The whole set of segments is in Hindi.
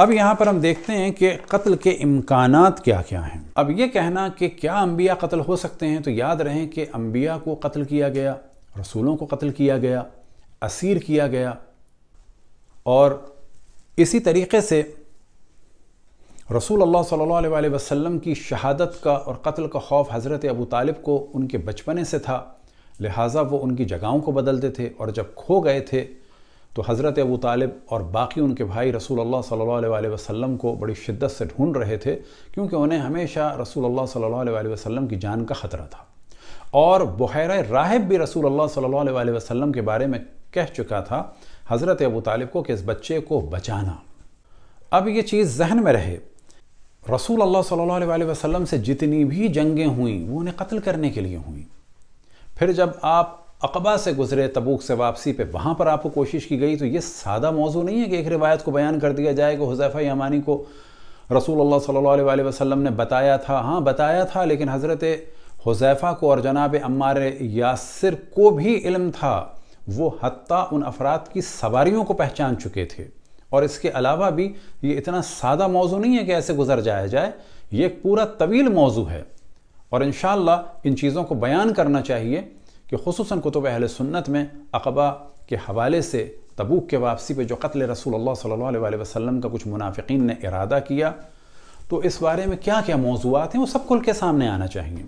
अब यहाँ पर हम देखते हैं कि कत्ल के इम्कान क्या क्या हैं अब ये कहना कि क्या अम्बिया कत्ल हो सकते हैं तो याद रहें कि अम्बिया को कत्ल किया गया रसूलों को कत्ल किया गया असीर किया गया और इसी तरीके से रसूल अल्लाह सल्लल्लाहु अलैहि वसल्लम की शहादत का और कत्ल का खौफ हज़रत अबू तालिब को उनके बचपने से था लिहाजा वो उनकी जगहों को बदलते थे और जब खो गए थे तो हज़रत अबू तालिब और बाकी उनके भाई रसूल अल्लाह सल्लल्लाहु अलैहि वसल्लम को बड़ी शिद्दत से ढूंढ रहे थे क्योंकि उन्हें हमेशा रसूल अल्लाह सल्लल्लाहु अलैहि वसल्लम की जान का ख़तरा था और बहर राहब भी रसूल अल्लाह सल्लल्लाहु अलैहि वसल्लम के बारे में कह चुका था हज़रत अबू तालिब को कि इस बच्चे को बचाना अब ये चीज़ जहन में रहे रसूल अल्लाह सल्लल्लाहु अलैहि वसल्लम से जितनी भी जंगें हुई वो उन्हें कत्ल करने के लिए हुई फिर जब आप अकबा से गुजरे तबूक से वापसी पे वहाँ पर आपको कोशिश की गई तो ये सादा मौजू नहीं है कि एक रिवायत को बयान कर दिया जाए कि हुजैफ़ा यमानी को रसूल अल्लाह सल्लल्लाहु अलैहि वसल्लम ने बताया था हाँ बताया था लेकिन हज़रत हुजैफ़ा को और जनाब अम्मार यासिर को भी इल्म था वो हती उन अफराद की सवारीों को पहचान चुके थे और इसके अलावा भी ये इतना सादा मौजू नहीं है कि ऐसे गुजर जाया जाए ये एक पूरा तवील मौजू है और इन इन चीज़ों को बयान करना चाहिए कि खसूस कुतुब अहल सुन्नत में अकबा के हवाले से तबूक के वापसी पर जो कत्ल रसूल अल्लाह सल्लल्लाहु अलैहि वसल्लम का कुछ मुनाफिकीन ने इरादा किया तो इस बारे में क्या क्या मौजूद हैं वो सब खुल के सामने आना चाहिए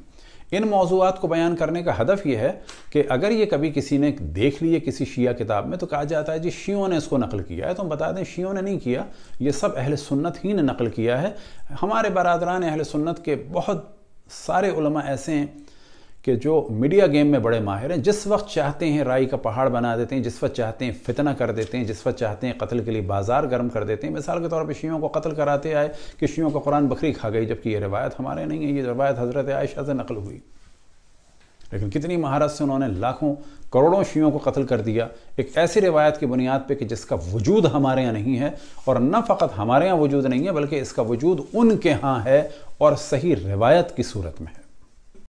इन मौजूद को बयान करने का हदफ ये है कि अगर ये कभी किसी ने देख ली है किसी शिया किताब में तो कहा जाता है जी शियों ने इसको नकल किया है तो हम बता दें शियों ने नहीं किया ये सब अहल सुन्नत ही ने नकल किया है हमारे बरदरान अहल सुन्नत के बहुत सारे ऐसे हैं कि जो मीडिया गेम में बड़े माहिर हैं जिस वक्त चाहते हैं राई का पहाड़ बना देते हैं जिस वक्त चाहते हैं फितना कर देते हैं जिस वक्त चाहते हैं कत्ल के लिए बाजार गर्म कर देते हैं मिसाल के तौर पर शीयों को कत्ल कराते आए कि शीयों का कुरान बकरी खा गई जबकि ये रवायत हमारे नहीं है ये रवायत हज़रत आयशा से नकल हुई लेकिन कितनी महारत से उन्होंने लाखों करोड़ों शीयों को कत्ल कर दिया एक ऐसी रिवायत की बुनियाद पर कि जिसका वजूद हमारे यहाँ नहीं है और न फ़कत हमारे यहाँ वजूद नहीं है बल्कि इसका वजूद उनके यहाँ है और सही रिवायत की सूरत में है